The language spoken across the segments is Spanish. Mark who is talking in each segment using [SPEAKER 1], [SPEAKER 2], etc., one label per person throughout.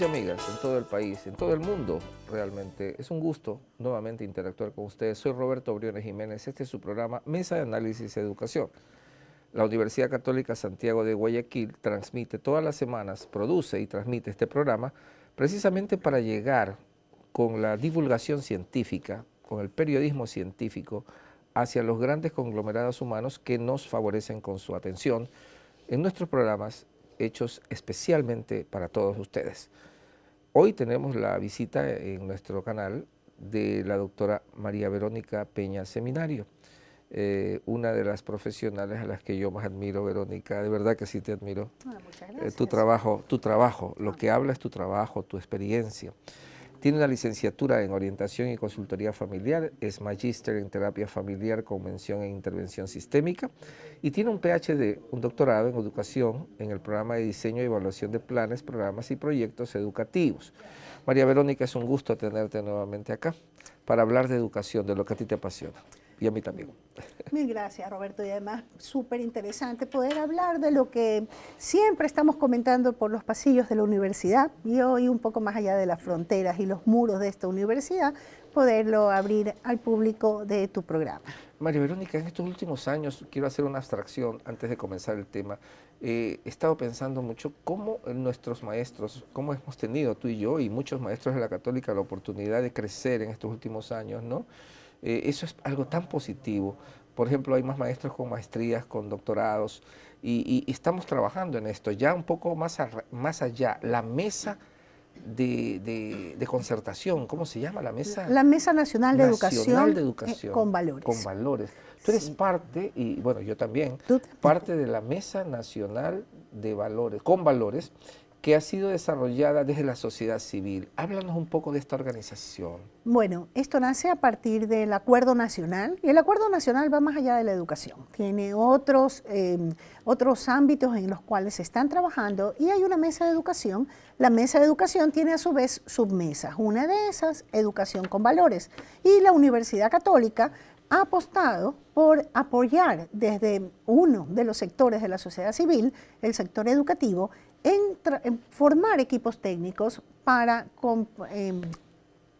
[SPEAKER 1] y amigas en todo el país, en todo el mundo, realmente es un gusto nuevamente interactuar con ustedes. Soy Roberto Briones Jiménez, este es su programa Mesa de Análisis y Educación. La Universidad Católica Santiago de Guayaquil transmite todas las semanas, produce y transmite este programa precisamente para llegar con la divulgación científica, con el periodismo científico, hacia los grandes conglomerados humanos que nos favorecen con su atención en nuestros programas hechos especialmente para todos ustedes. Hoy tenemos la visita en nuestro canal de la doctora María Verónica Peña Seminario, eh, una de las profesionales a las que yo más admiro, Verónica, de verdad que sí te admiro. Ah, muchas eh, gracias. tu trabajo, tu trabajo, lo ah. que habla es tu trabajo, tu experiencia. Tiene una licenciatura en orientación y consultoría familiar, es magíster en terapia familiar con mención en intervención sistémica y tiene un PhD, un doctorado en educación en el programa de diseño y evaluación de planes, programas y proyectos educativos. María Verónica, es un gusto tenerte nuevamente acá para hablar de educación, de lo que a ti te apasiona y a mí también.
[SPEAKER 2] Mil gracias, Roberto. Y además, súper interesante poder hablar de lo que siempre estamos comentando por los pasillos de la universidad y hoy un poco más allá de las fronteras y los muros de esta universidad, poderlo abrir al público de tu programa.
[SPEAKER 1] María Verónica, en estos últimos años, quiero hacer una abstracción antes de comenzar el tema. Eh, he estado pensando mucho cómo nuestros maestros, cómo hemos tenido tú y yo y muchos maestros de la Católica la oportunidad de crecer en estos últimos años, ¿no? Eh, eso es algo tan positivo. Por ejemplo, hay más maestros con maestrías, con doctorados, y, estamos trabajando en esto. Ya un poco más, más allá, la mesa de, concertación, ¿cómo se llama la mesa? La
[SPEAKER 2] Mesa Nacional de Educación, de eh, Educación con valores.
[SPEAKER 1] Con valores. Tú eres parte, y bueno, yo también, parte de la Mesa Nacional de Valores, con valores, que ha sido desarrollada desde la sociedad civil. Háblanos un poco de esta organización.
[SPEAKER 2] Bueno, esto nace a partir del Acuerdo Nacional y el Acuerdo Nacional va más allá de la educación. Tiene otros, em, otros ámbitos en los cuales se están trabajando y hay una mesa de educación. La mesa de educación tiene a su vez submesas. Una de esas, educación con valores. Y la Universidad Católica ha apostado por apoyar desde uno de los sectores de la sociedad civil, el sector educativo, en, formar equipos técnicos para em,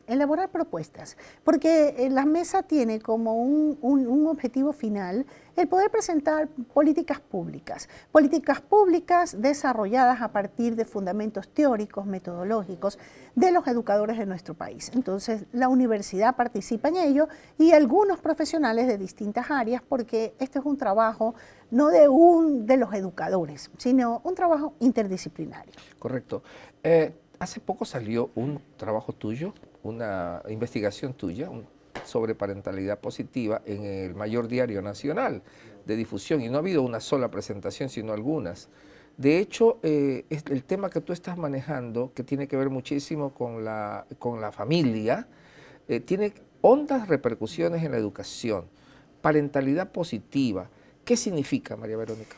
[SPEAKER 2] elaborar propuestas, porque eh, la mesa tiene como un, objetivo final el poder presentar políticas públicas, políticas públicas desarrolladas a partir de fundamentos teóricos, metodológicos, de los educadores de nuestro país. Entonces, la universidad participa en ello y algunos profesionales de distintas áreas, porque este es un trabajo no de un de los educadores, sino un trabajo interdisciplinario.
[SPEAKER 1] Correcto. Eh, Hace poco salió un trabajo tuyo, una investigación tuya sobre parentalidad positiva en el mayor diario nacional de difusión y no ha habido una sola presentación, sino algunas. De hecho, eh, el tema que tú estás manejando, que tiene que ver muchísimo con la, familia, eh, tiene hondas repercusiones en la educación. Parentalidad positiva, ¿qué significa, María Verónica?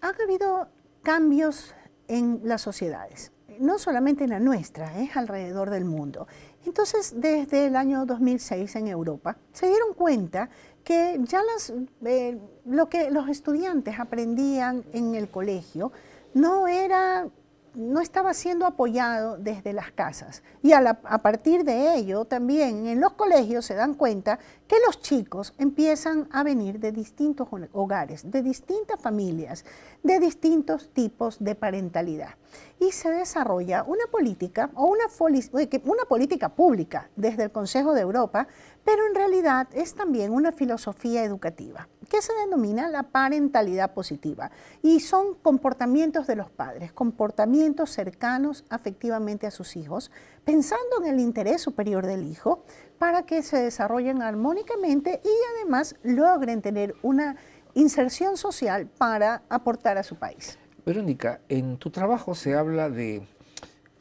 [SPEAKER 2] Ha habido cambios en las sociedades no solamente en la nuestra, es alrededor del mundo. Entonces, desde el año 2006 en Europa, se dieron cuenta que ya las, eh, lo que los estudiantes aprendían en el colegio no era no estaba siendo apoyado desde las casas. Y a, partir de ello también en los colegios se dan cuenta que los chicos empiezan a venir de distintos hogares, de distintas familias, de distintos tipos de parentalidad. Y se desarrolla una política o una política pública desde el Consejo de Europa pero en realidad es también una filosofía educativa que se denomina la parentalidad positiva y son comportamientos de los padres, comportamientos cercanos afectivamente a sus hijos, pensando en el interés superior del hijo para que se desarrollen armónicamente y además logren tener una inserción social para aportar a su país.
[SPEAKER 1] Verónica, en tu trabajo se habla de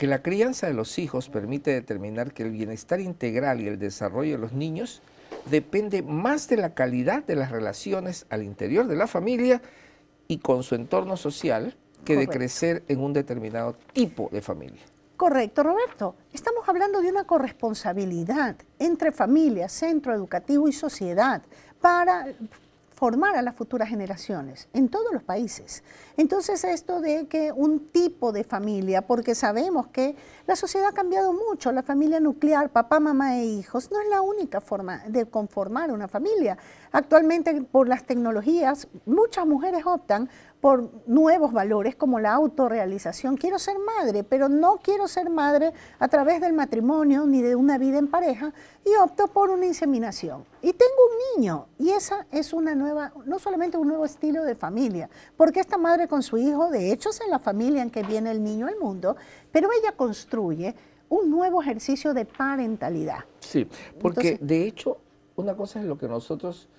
[SPEAKER 1] que la crianza de los hijos permite determinar que el bienestar integral y el desarrollo de los niños depende más de la calidad de las relaciones al interior de la familia y con su entorno social que de crecer en un determinado tipo de familia.
[SPEAKER 2] Correcto, Roberto. Estamos hablando de una corresponsabilidad entre familia, centro educativo y sociedad para formar a las futuras generaciones en todos los países. Entonces esto de que un tipo de familia, porque sabemos que la sociedad ha cambiado mucho, la familia nuclear, papá, mamá e hijos, no es la única forma de conformar una familia. Actualmente por las tecnologías, muchas mujeres optan por nuevos valores como la autorrealización. Quiero ser madre, pero no quiero ser madre a través del matrimonio ni de una vida en pareja y opto por una inseminación. Y tengo un niño y esa es una nueva, no solamente un nuevo estilo de familia, porque esta madre con su hijo, de hecho es en la familia en que viene el niño al mundo, pero ella construye un nuevo ejercicio de parentalidad.
[SPEAKER 1] Sí, porque de hecho una cosa es lo que nosotros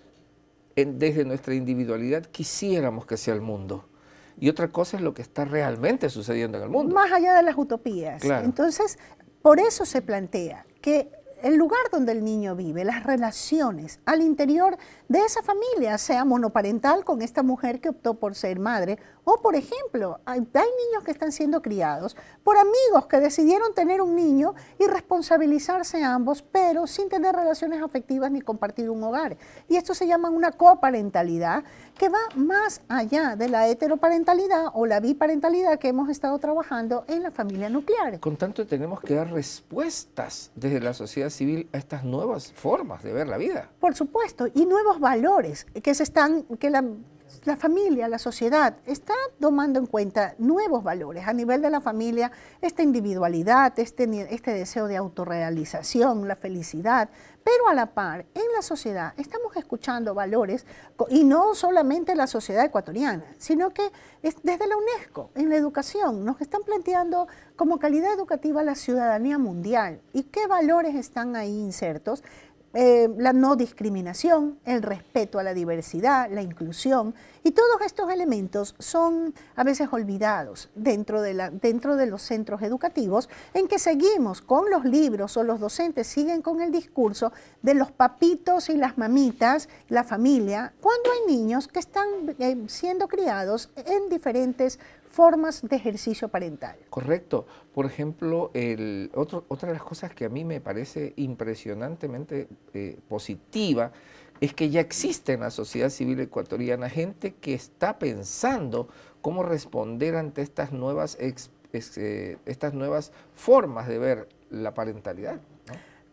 [SPEAKER 1] desde nuestra individualidad quisiéramos que sea el mundo y otra cosa es lo que está realmente sucediendo en el mundo.
[SPEAKER 2] Más allá de las utopías. Entonces, por eso se plantea que el lugar donde el niño vive, las relaciones al interior de esa familia, sea monoparental con esta mujer que optó por ser madre, o por ejemplo, hay, niños que están siendo criados por amigos que decidieron tener un niño y responsabilizarse ambos, pero sin tener relaciones afectivas ni compartir un hogar. Y esto se llama una coparentalidad que va más allá de la heteroparentalidad o la biparentalidad que hemos estado trabajando en la familia nuclear.
[SPEAKER 1] Con tanto tenemos que dar respuestas desde la sociedad civil a estas nuevas formas de ver la vida.
[SPEAKER 2] Por supuesto, y nuevos valores que, se están, que la, la familia, la sociedad está tomando en cuenta nuevos valores a nivel de la familia, esta individualidad, este, este deseo de autorrealización, la felicidad, pero a la par, en la sociedad estamos escuchando valores, y no solamente la sociedad ecuatoriana, sino que desde la UNESCO, en la educación, nos están planteando como calidad educativa la ciudadanía mundial y qué valores están ahí insertos eh, la no discriminación, el respeto a la diversidad, la inclusión, y todos estos elementos son a veces olvidados dentro de, los centros educativos en que seguimos con los libros o los docentes siguen con el discurso de los papitos y las mamitas, la familia, cuando hay niños que están eh, siendo criados en diferentes formas de ejercicio parental.
[SPEAKER 1] Correcto. Por ejemplo, otra de las cosas que a mí me parece impresionantemente eh, positiva es que ya existe en la sociedad civil ecuatoriana gente que está pensando cómo responder ante estas nuevas, eh, estas nuevas formas de ver la parentalidad.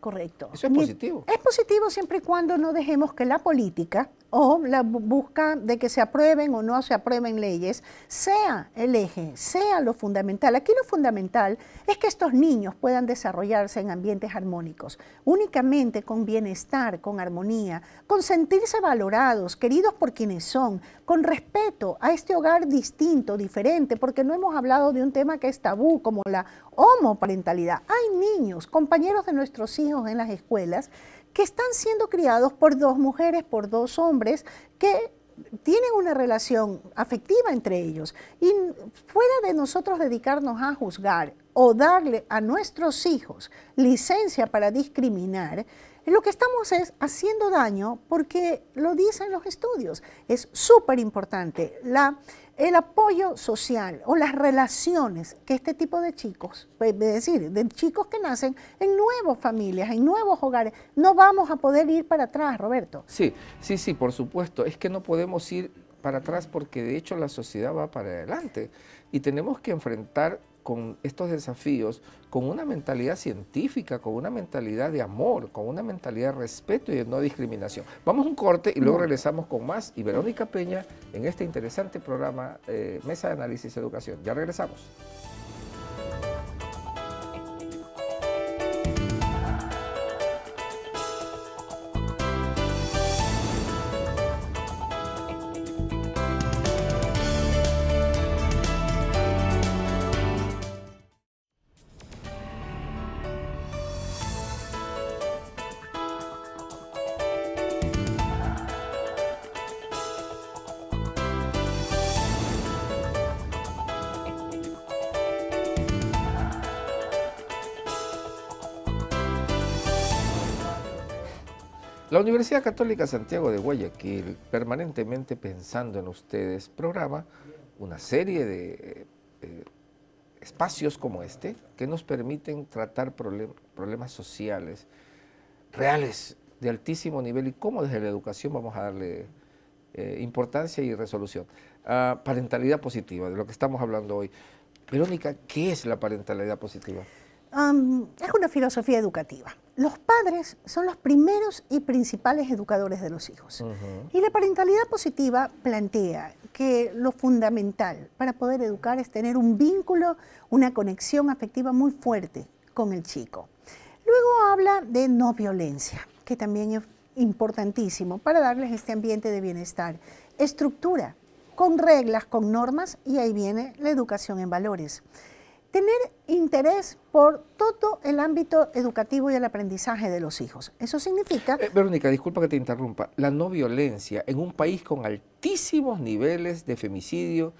[SPEAKER 2] Correcto. Eso es positivo. Es positivo siempre y cuando no dejemos que la política o la busca de que se aprueben o no se aprueben leyes sea el eje, sea lo fundamental. Aquí lo fundamental es que estos niños puedan desarrollarse en ambientes armónicos, únicamente con bienestar, con armonía, con sentirse valorados, queridos por quienes son, con respeto a este hogar distinto, diferente, porque no hemos hablado de un tema que es tabú, como la homoparentalidad. Hay niños, compañeros de nuestros hijos, en las escuelas que están siendo criados por dos mujeres, por dos hombres, que tienen una relación afectiva entre ellos. Y fuera de nosotros dedicarnos a juzgar o darle a nuestros hijos licencia para discriminar, lo que estamos es haciendo daño porque lo dicen los estudios. Es súper importante la el apoyo social o las relaciones que este tipo de chicos, es decir, de chicos que nacen en nuevas familias, en nuevos hogares, no vamos a poder ir para atrás, Roberto.
[SPEAKER 1] Sí, sí, sí, por supuesto. Es que no podemos ir para atrás porque de hecho la sociedad va para adelante y tenemos que enfrentar con estos desafíos con una mentalidad científica, con una mentalidad de amor, con una mentalidad de respeto y de no discriminación. Vamos a un corte y luego mm. regresamos con más y Verónica Peña en este interesante programa eh, Mesa de Análisis Educación. Ya regresamos. La Universidad Católica Santiago de Guayaquil, permanentemente pensando en ustedes, programa una serie de eh, eh, espacios como este que nos permiten tratar problemas sociales reales de altísimo nivel y cómo desde la educación vamos a darle eh, importancia y resolución. a ah, parentalidad positiva, de lo que estamos hablando hoy. Verónica, ¿qué es la parentalidad positiva?
[SPEAKER 2] es una filosofía educativa. Los padres son los primeros y principales educadores de los hijos. Y la parentalidad positiva plantea que lo fundamental para poder educar es tener un vínculo, una conexión afectiva muy fuerte con el chico. Luego habla de no violencia, que también es importantísimo para darles este ambiente de bienestar. Estructura, con reglas, con normas, y ahí viene la educación en valores tener interés por todo el ámbito educativo y el aprendizaje de los hijos. Eso significa... Eh,
[SPEAKER 1] Verónica, disculpa que te interrumpa. La no violencia en un país con altísimos niveles de femicidio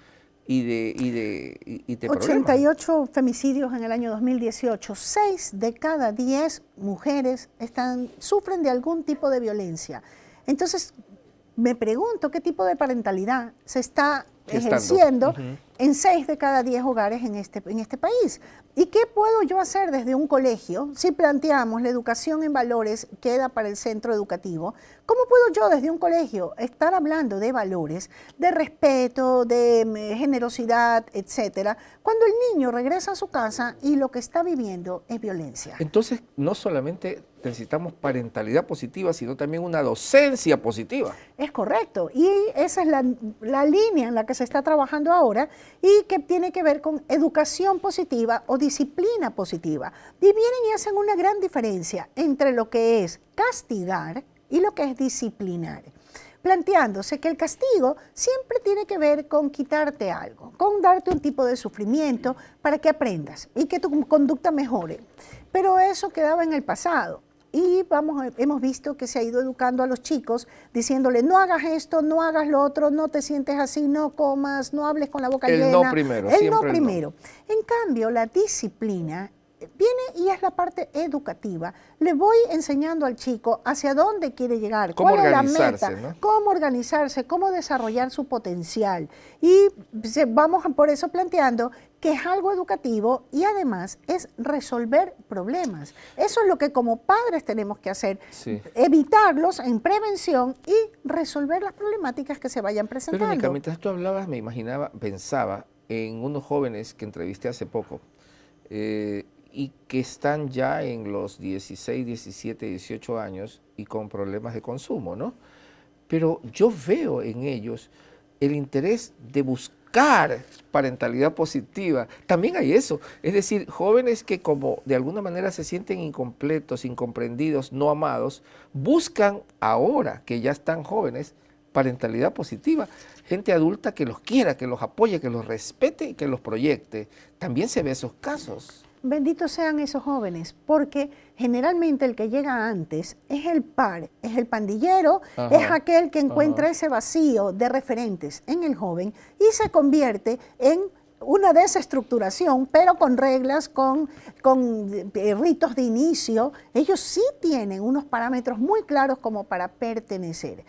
[SPEAKER 1] y de... Y de y, 88
[SPEAKER 2] femicidios en el año 2018. 6 de cada 10 mujeres están, sufren de algún tipo de violencia. Entonces, me pregunto qué tipo de parentalidad se está ejerciendo en seis de cada diez hogares en este, en este país. ¿Y qué puedo yo hacer desde un colegio si planteamos la educación en valores queda para el centro educativo? ¿Cómo puedo yo desde un colegio estar hablando de valores, de respeto, de mm, generosidad, etcétera, cuando el niño regresa a su casa y lo que está viviendo es violencia?
[SPEAKER 1] Entonces, no solamente necesitamos parentalidad positiva, sino también una docencia positiva.
[SPEAKER 2] Es correcto, y esa es la, la, línea en la que se está trabajando ahora y que tiene que ver con educación positiva o disciplina positiva. Y vienen y hacen una gran diferencia entre lo que es castigar y lo que es disciplinar planteándose que el castigo siempre tiene que ver con quitarte algo, con darte un tipo de sufrimiento para que aprendas y que tu conducta mejore. Pero eso quedaba en el pasado y vamos, hemos visto que se ha ido educando a los chicos diciéndole no hagas esto, no hagas lo otro, no te sientes así, no comas, no hables con la boca llena. El no primero. El no primero. En cambio, la disciplina eh, viene y es la parte educativa. Le voy enseñando al chico hacia dónde quiere llegar, cuál es la meta, cómo organizarse, cómo desarrollar su potencial. Y vamos por eso planteando que es algo educativo y además es resolver problemas. Eso es lo que como padres tenemos que hacer, evitarlos en prevención y resolver las problemáticas que se vayan presentando. Verónica, mientras
[SPEAKER 1] tú hablabas, me imaginaba, pensaba en unos jóvenes que entrevisté hace poco eh, y que están ya en los 16, 17, 18 años y con problemas de consumo, ¿no? Pero yo veo en ellos el interés de buscar buscar parentalidad positiva. También hay eso, es decir, jóvenes que como de alguna manera se sienten incompletos, incomprendidos, no amados, buscan ahora que ya están jóvenes parentalidad positiva, gente adulta que los quiera, que los apoye, que los respete y que los proyecte. También se ve esos casos
[SPEAKER 2] benditos sean esos jóvenes, porque generalmente el que llega antes es el par, es el pandillero, es aquel que encuentra ese vacío de referentes en el joven y se convierte en una desestructuración, pero con reglas, con, con eh, ritos de inicio, ellos sí tienen unos parámetros muy claros como para pertenecer.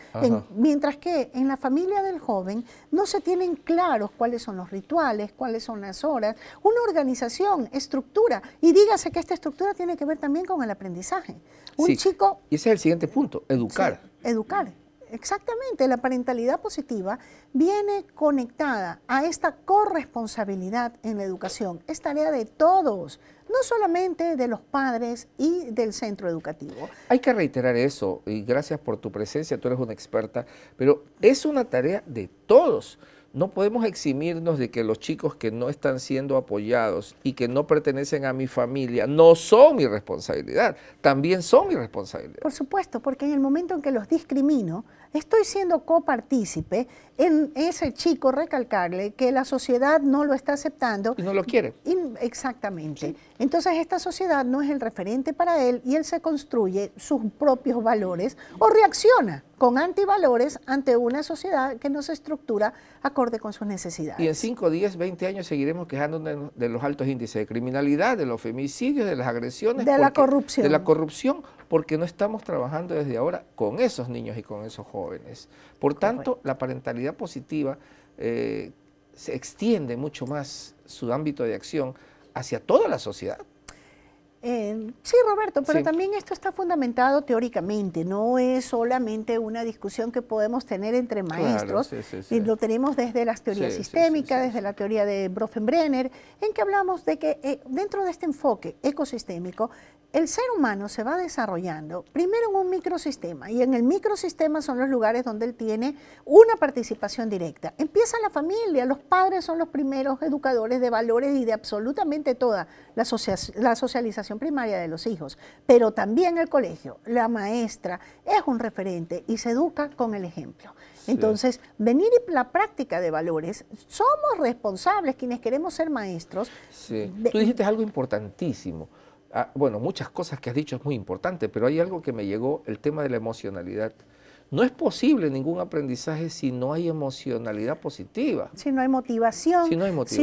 [SPEAKER 2] mientras que en la familia del joven no se tienen claros cuáles son los rituales, cuáles son las horas, una organización, estructura, y dígase que esta estructura tiene que ver también con el aprendizaje.
[SPEAKER 1] Un chico... Y ese es el siguiente punto, educar.
[SPEAKER 2] educar. Exactamente, la parentalidad positiva viene conectada a esta corresponsabilidad en la educación. Es tarea de todos, no solamente de los padres y del centro educativo.
[SPEAKER 1] Hay que reiterar eso, y gracias por tu presencia, tú eres una experta, pero es una tarea de todos. No podemos eximirnos de que los chicos que no están siendo apoyados y que no pertenecen a mi familia no son mi responsabilidad, también son mi responsabilidad.
[SPEAKER 2] Por supuesto, porque en el momento en que los discrimino, estoy siendo copartícipe en ese chico recalcarle que la sociedad no lo está aceptando. Y no lo quiere. exactamente. Entonces esta sociedad no es el referente para él y él se construye sus propios valores o reacciona con antivalores ante una sociedad que no se estructura acorde con sus necesidades.
[SPEAKER 1] Y en 5, 10, 20 años seguiremos quejándonos de los altos índices de criminalidad, de los femicidios, de las agresiones. De la corrupción. De la corrupción, porque no estamos trabajando desde ahora con esos niños y con esos jóvenes. Por tanto, la parentalidad positiva eh, se extiende mucho más su ámbito de acción hacia toda la sociedad.
[SPEAKER 2] sí, Roberto, pero también esto está fundamentado teóricamente, no es solamente una discusión que podemos tener entre maestros, Y lo tenemos desde las teorías sistémicas, desde la teoría de Brofenbrenner, en que hablamos de que eh, dentro de este enfoque ecosistémico el ser humano se va desarrollando primero en un microsistema y en el microsistema son los lugares donde él tiene una participación directa. Empieza la familia, los padres son los primeros educadores de valores y de absolutamente toda la, la socialización primaria de los hijos, pero también el colegio, la maestra es un referente y se educa con el ejemplo. Entonces, venir y la práctica de valores, somos responsables quienes queremos ser maestros.
[SPEAKER 1] Sí. Tú dijiste algo importantísimo Ah, bueno, muchas cosas que has dicho es muy importante, pero hay algo que me llegó, el tema de la emocionalidad. No es posible ningún aprendizaje si no hay emocionalidad positiva.
[SPEAKER 2] Si no hay motivación, si no hay, pasión,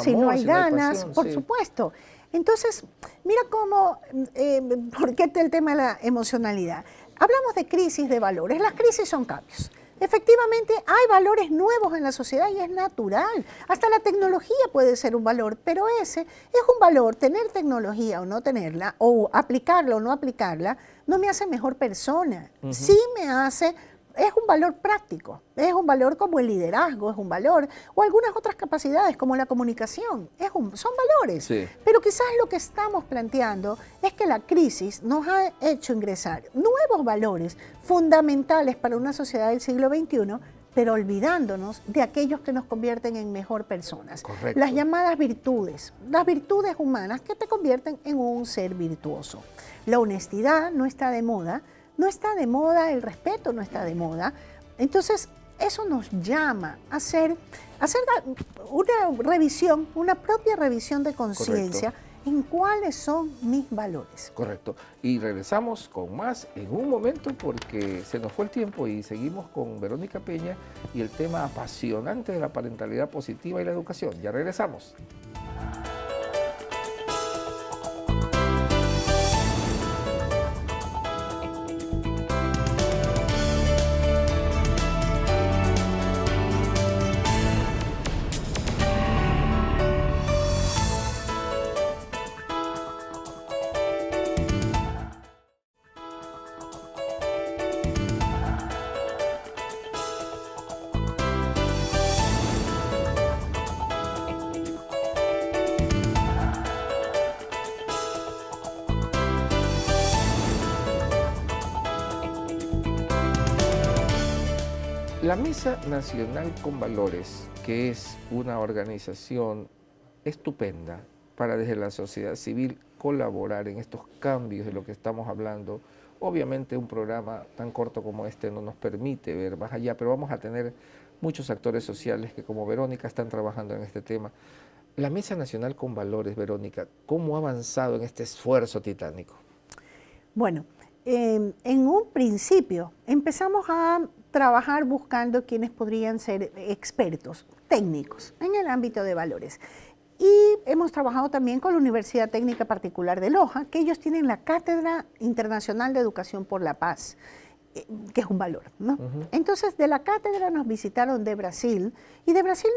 [SPEAKER 2] si no hay, ganas, por supuesto. Entonces, mira cómo, porque eh, ¿por qué el tema de la emocionalidad? Hablamos de crisis de valores. Las crisis son cambios. Efectivamente, hay valores nuevos en la sociedad y es natural. Hasta la tecnología puede ser un valor, pero ese es un valor. Tener tecnología o no tenerla, o aplicarla o no aplicarla, no me hace mejor persona. Sí me hace es un valor práctico, es un valor como el liderazgo, es un valor, o algunas otras capacidades como la comunicación, es son valores. Pero quizás lo que estamos planteando es que la crisis nos ha hecho ingresar nuevos valores fundamentales para una sociedad del siglo XXI pero olvidándonos de aquellos que nos convierten en mejor personas. Las llamadas virtudes, las virtudes humanas que te convierten en un ser virtuoso. La honestidad no está de moda, no está de moda, el respeto no está de moda. Entonces, eso nos llama a hacer, hacer una revisión, una propia revisión de conciencia en cuáles son mis valores.
[SPEAKER 1] Correcto. Y regresamos con más en un momento porque se nos fue el tiempo y seguimos con Verónica Peña y el tema apasionante de la parentalidad positiva y la educación. Ya regresamos. La Mesa Nacional con Valores, que es una organización estupenda para desde la sociedad civil colaborar en estos cambios de lo que estamos hablando, obviamente un programa tan corto como este no nos permite ver más allá, pero vamos a tener muchos actores sociales que como Verónica están trabajando en este tema. La Mesa Nacional con Valores, Verónica, ¿cómo ha avanzado en este esfuerzo titánico?
[SPEAKER 2] Bueno, eh, en un principio empezamos a trabajar buscando quienes podrían ser expertos técnicos en el ámbito de valores. Y hemos trabajado también con la Universidad Técnica Particular de Loja, que ellos tienen la Cátedra Internacional de Educación por la Paz eh, que es un valor. Entonces, de la cátedra nos visitaron de Brasil y de Brasil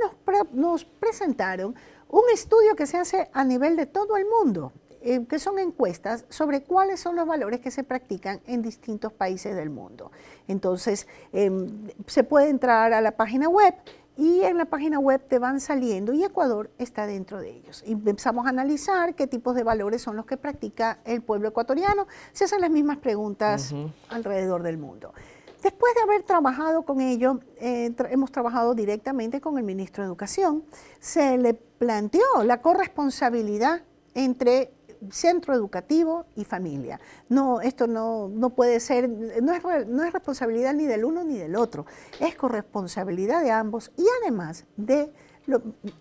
[SPEAKER 2] nos presentaron un estudio que se hace a nivel de todo el mundo eh, que son encuestas sobre cuáles son los valores que se practican en distintos países del mundo. Entonces, em, se puede entrar a la página web y en la página web te van saliendo y Ecuador está dentro de ellos. Y empezamos a analizar qué tipos de valores son los que practica el pueblo ecuatoriano. Se hacen las mismas preguntas alrededor del mundo. Después de haber trabajado con ello, eh, hemos trabajado directamente con el ministro de Educación, se le planteó la corresponsabilidad entre centro educativo y familia. No, esto no, no puede ser, no es, no es responsabilidad ni del uno ni del otro, es corresponsabilidad de ambos y además de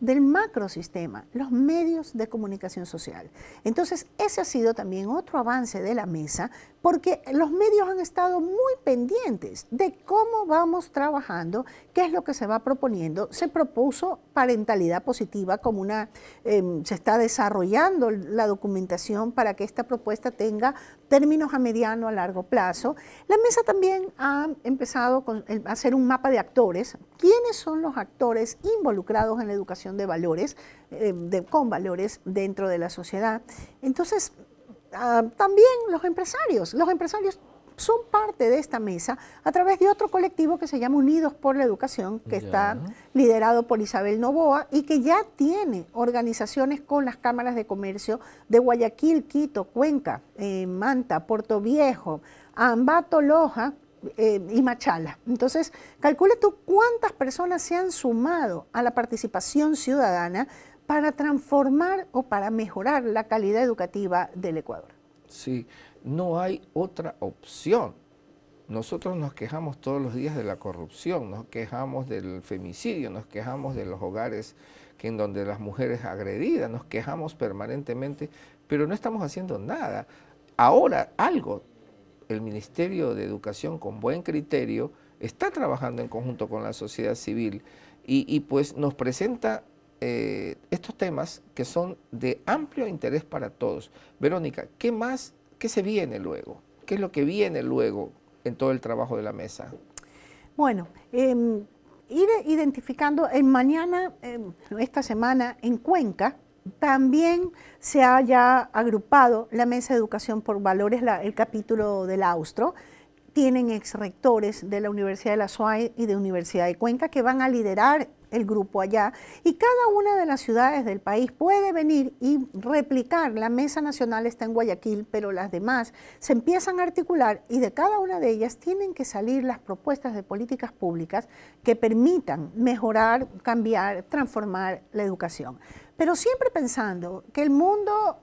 [SPEAKER 2] del macrosistema, los medios de comunicación social. Entonces, ese ha sido también otro avance de la mesa, porque los medios han estado muy pendientes de cómo vamos trabajando, qué es lo que se va proponiendo. Se propuso parentalidad positiva como una, em, se está desarrollando la documentación para que esta propuesta tenga términos a mediano, a largo plazo. La mesa también ha empezado a hacer un mapa de actores. ¿Quiénes son los actores involucrados en la educación de valores, eh, con valores dentro de la sociedad? Entonces, ah, también los empresarios. Los empresarios son parte de esta mesa a través de otro colectivo que se llama Unidos por la Educación, que está liderado por Isabel Novoa y que ya tiene organizaciones con las cámaras de comercio de Guayaquil, Quito, Cuenca, eh, Manta, Puerto Viejo, Ambato, Loja, eh, y Machala. Entonces, calcula tú cuántas personas se han sumado a la participación ciudadana para transformar o para mejorar la calidad educativa del Ecuador.
[SPEAKER 1] Sí, no hay otra opción. Nosotros nos quejamos todos los días de la corrupción, nos quejamos del femicidio, nos quejamos de los hogares en donde las mujeres agredidas, nos quejamos permanentemente, pero no estamos haciendo nada. Ahora algo, el Ministerio de Educación con buen criterio está trabajando en conjunto con la sociedad civil y, pues nos presenta eh, estos temas que son de amplio interés para todos. Verónica, ¿qué más ¿Qué se viene luego? ¿Qué es lo que viene luego en todo el trabajo de la mesa?
[SPEAKER 2] Bueno, em, ir identificando, en mañana, em, esta semana, en Cuenca, también se ha ya agrupado la Mesa de Educación por Valores, el capítulo del Austro. Tienen exrectores de la Universidad de la SUAE y de Universidad de Cuenca que van a liderar el grupo allá. Y cada una de las ciudades del país puede venir y replicar. La mesa nacional está en Guayaquil, pero las demás se empiezan a articular y de cada una de ellas tienen que salir las propuestas de políticas públicas que permitan mejorar, cambiar, transformar la educación. Pero siempre pensando que el mundo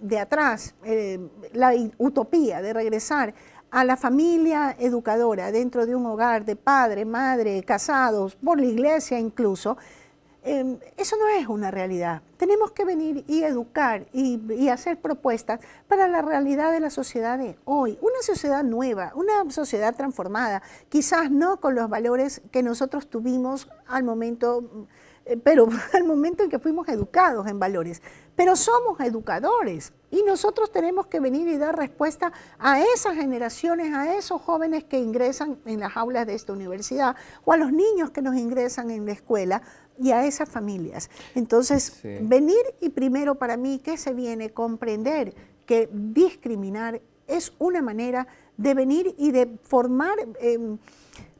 [SPEAKER 2] de atrás, eh, la utopía de regresar a la familia educadora dentro de un hogar de padre, madre, casados, por la iglesia incluso, em, eso no es una realidad. Tenemos que venir y educar y, y, hacer propuestas para la realidad de la sociedad de hoy. Una sociedad nueva, una sociedad transformada, quizás no con los valores que nosotros tuvimos al momento eh, pero al momento en que fuimos educados en valores. Pero somos educadores y nosotros tenemos que venir y dar respuesta a esas generaciones, a esos jóvenes que ingresan en las aulas de esta universidad o a los niños que nos ingresan en la escuela y a esas familias. Entonces, venir y primero para mí, ¿qué se viene? Comprender que discriminar es una manera de venir y de formar... Em,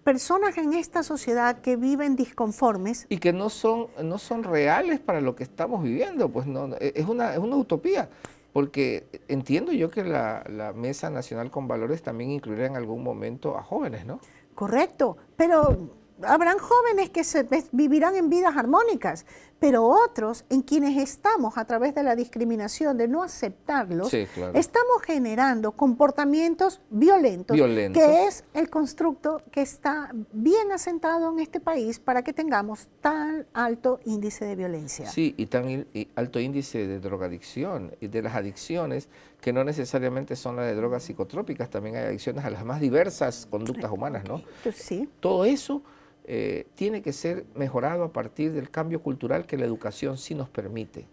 [SPEAKER 2] personas en esta sociedad que viven disconformes.
[SPEAKER 1] Y que no son, no son reales para lo que estamos viviendo, pues no, e, es una, es una utopía. Porque entiendo yo que la, la Mesa Nacional con Valores también incluirá en algún momento a jóvenes, ¿no?
[SPEAKER 2] Correcto, pero habrán jóvenes que se, vivirán en vidas armónicas, pero otros en quienes estamos a través de la discriminación, de no aceptarlos, estamos generando comportamientos violentos, violentos, que es el constructo que está bien asentado en este país para que tengamos tan alto índice de violencia. Sí,
[SPEAKER 1] y tan alto índice de drogadicción y de las adicciones que no necesariamente son las de drogas psicotrópicas, también hay adicciones a las más diversas conductas humanas, ¿no? Pues sí. Todo eso eh, tiene que ser mejorado a partir del cambio cultural que la educación sí nos permite.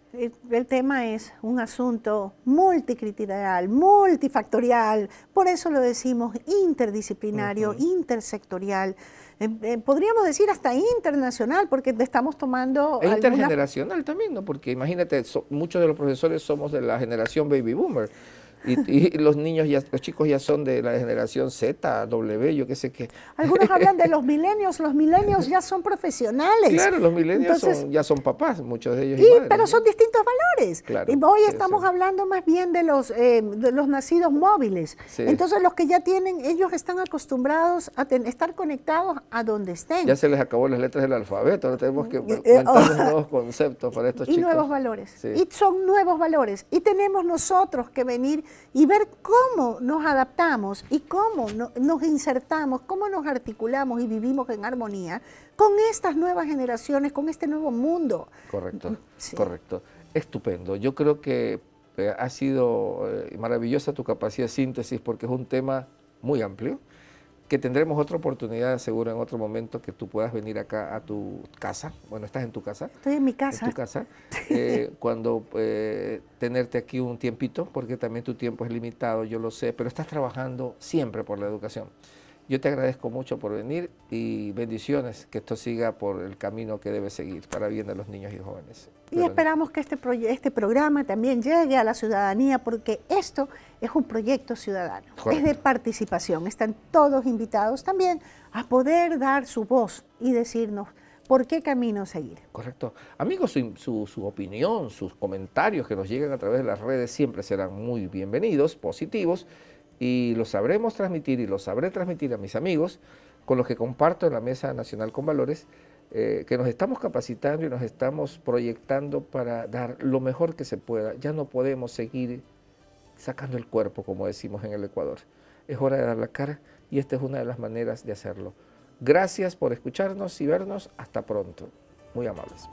[SPEAKER 2] El, tema es un asunto multicriterial, multifactorial, por eso lo decimos interdisciplinario, intersectorial, eh, eh, podríamos decir hasta internacional, porque estamos tomando... E intergeneracional también, ¿no?
[SPEAKER 1] Porque imagínate, muchos de los profesores somos de la generación baby boomer. Y, los niños, ya, los chicos ya son de la generación Z, W, yo qué sé qué. Algunos hablan de
[SPEAKER 2] los milenios, los milenios ya son profesionales. Claro, los milenios
[SPEAKER 1] ya son papás, muchos de ellos. Y, pero
[SPEAKER 2] son distintos valores. Claro, hoy estamos hablando más bien de los, eh, los nacidos móviles. Entonces los que ya tienen, ellos están acostumbrados a estar conectados a donde estén. Ya
[SPEAKER 1] se les acabó las letras del alfabeto, tenemos que inventar mm, eh, oh. nuevos conceptos para estos chicos. Y nuevos valores. Y
[SPEAKER 2] son nuevos valores. Y tenemos nosotros que venir y ver cómo nos adaptamos y cómo nos insertamos, cómo nos articulamos y vivimos en armonía con estas nuevas generaciones, con este nuevo mundo.
[SPEAKER 1] Correcto, mm, correcto. Estupendo. Yo creo que eh, ha sido eh, maravillosa tu capacidad de síntesis porque es un tema muy amplio que tendremos otra oportunidad seguro en otro momento que tú puedas venir acá a tu casa. Bueno, estás en tu casa. Estoy
[SPEAKER 2] en mi casa. En tu casa.
[SPEAKER 1] Eh, cuando eh, tenerte aquí un tiempito, porque también tu tiempo es limitado, yo lo sé, pero estás trabajando siempre por la educación. Yo te agradezco mucho por venir y bendiciones que esto siga por el camino que debe seguir para bien de los niños y jóvenes.
[SPEAKER 2] Y esperamos que este, este programa también llegue a la ciudadanía porque esto es un proyecto ciudadano, es de participación. Están todos invitados también a poder dar su voz y decirnos por qué camino seguir.
[SPEAKER 1] Correcto. Amigos, su, su, su, opinión, sus comentarios que nos lleguen a través de las redes siempre serán muy bienvenidos, positivos y lo sabremos transmitir y lo sabré transmitir a mis amigos con los que comparto en la Mesa Nacional con Valores, eh, que nos estamos capacitando y nos estamos proyectando para dar lo mejor que se pueda. Ya no podemos seguir sacando el cuerpo, como decimos en el Ecuador. Es hora de dar la cara y esta es una de las maneras de hacerlo. Gracias por escucharnos y vernos. Hasta pronto. Muy amables.